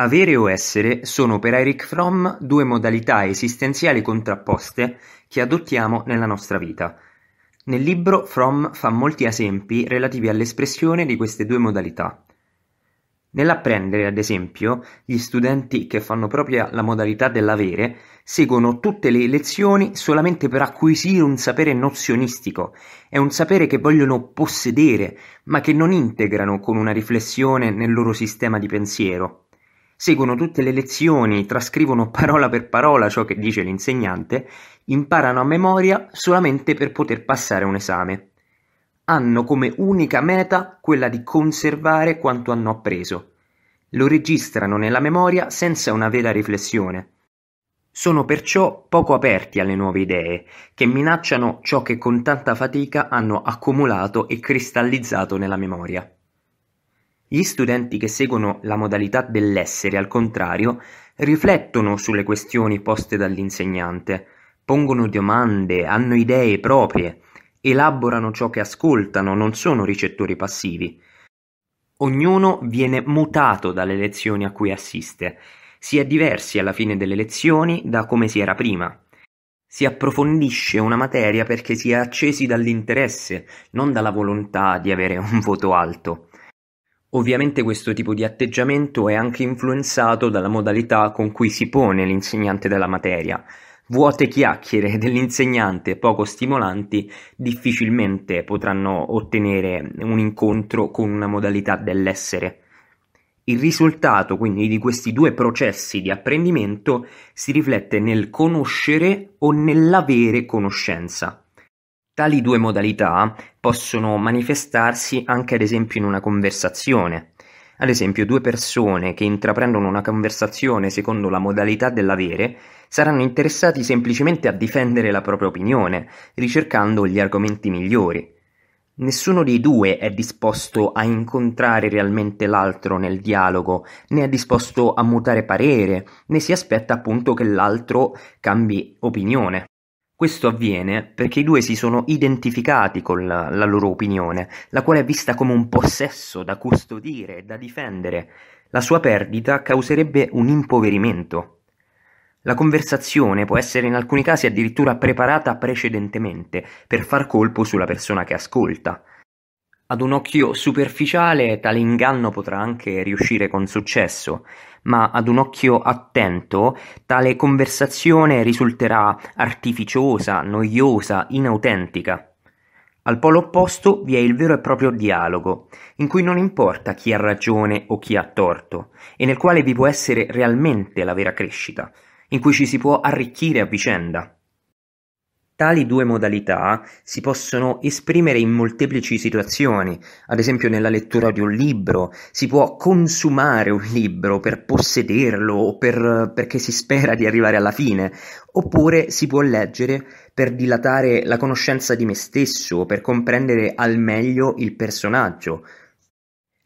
Avere o essere sono per Eric Fromm due modalità esistenziali contrapposte che adottiamo nella nostra vita. Nel libro Fromm fa molti esempi relativi all'espressione di queste due modalità. Nell'apprendere, ad esempio, gli studenti che fanno propria la modalità dell'avere seguono tutte le lezioni solamente per acquisire un sapere nozionistico, è un sapere che vogliono possedere, ma che non integrano con una riflessione nel loro sistema di pensiero. Seguono tutte le lezioni, trascrivono parola per parola ciò che dice l'insegnante, imparano a memoria solamente per poter passare un esame. Hanno come unica meta quella di conservare quanto hanno appreso. Lo registrano nella memoria senza una vera riflessione. Sono perciò poco aperti alle nuove idee, che minacciano ciò che con tanta fatica hanno accumulato e cristallizzato nella memoria. Gli studenti che seguono la modalità dell'essere, al contrario, riflettono sulle questioni poste dall'insegnante, pongono domande, hanno idee proprie, elaborano ciò che ascoltano, non sono ricettori passivi. Ognuno viene mutato dalle lezioni a cui assiste, si è diversi alla fine delle lezioni da come si era prima. Si approfondisce una materia perché si è accesi dall'interesse, non dalla volontà di avere un voto alto. Ovviamente questo tipo di atteggiamento è anche influenzato dalla modalità con cui si pone l'insegnante della materia. Vuote chiacchiere dell'insegnante poco stimolanti difficilmente potranno ottenere un incontro con una modalità dell'essere. Il risultato quindi di questi due processi di apprendimento si riflette nel conoscere o nell'avere conoscenza. Tali due modalità possono manifestarsi anche ad esempio in una conversazione. Ad esempio due persone che intraprendono una conversazione secondo la modalità dell'avere saranno interessati semplicemente a difendere la propria opinione, ricercando gli argomenti migliori. Nessuno dei due è disposto a incontrare realmente l'altro nel dialogo, né è disposto a mutare parere, né si aspetta appunto che l'altro cambi opinione. Questo avviene perché i due si sono identificati con la, la loro opinione, la quale è vista come un possesso da custodire e da difendere. La sua perdita causerebbe un impoverimento. La conversazione può essere in alcuni casi addirittura preparata precedentemente per far colpo sulla persona che ascolta. Ad un occhio superficiale tale inganno potrà anche riuscire con successo, ma ad un occhio attento tale conversazione risulterà artificiosa, noiosa, inautentica. Al polo opposto vi è il vero e proprio dialogo, in cui non importa chi ha ragione o chi ha torto, e nel quale vi può essere realmente la vera crescita, in cui ci si può arricchire a vicenda. Tali due modalità si possono esprimere in molteplici situazioni, ad esempio nella lettura di un libro, si può consumare un libro per possederlo o per, perché si spera di arrivare alla fine, oppure si può leggere per dilatare la conoscenza di me stesso, per comprendere al meglio il personaggio,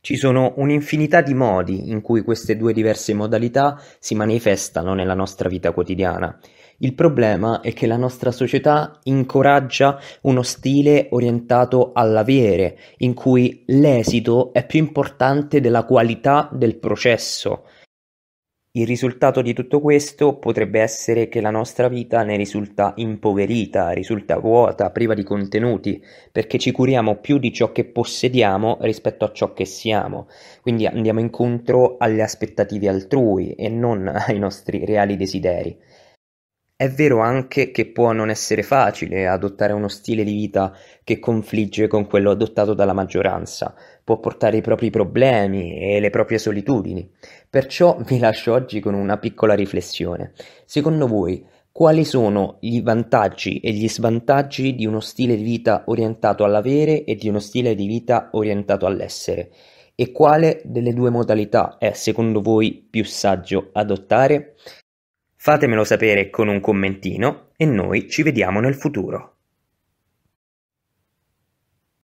ci sono un'infinità di modi in cui queste due diverse modalità si manifestano nella nostra vita quotidiana. Il problema è che la nostra società incoraggia uno stile orientato all'avere, in cui l'esito è più importante della qualità del processo. Il risultato di tutto questo potrebbe essere che la nostra vita ne risulta impoverita, risulta vuota, priva di contenuti, perché ci curiamo più di ciò che possediamo rispetto a ciò che siamo. Quindi andiamo incontro alle aspettative altrui e non ai nostri reali desideri. È vero anche che può non essere facile adottare uno stile di vita che confligge con quello adottato dalla maggioranza, può portare i propri problemi e le proprie solitudini. Perciò vi lascio oggi con una piccola riflessione. Secondo voi, quali sono i vantaggi e gli svantaggi di uno stile di vita orientato all'avere e di uno stile di vita orientato all'essere? E quale delle due modalità è secondo voi più saggio adottare? Fatemelo sapere con un commentino e noi ci vediamo nel futuro.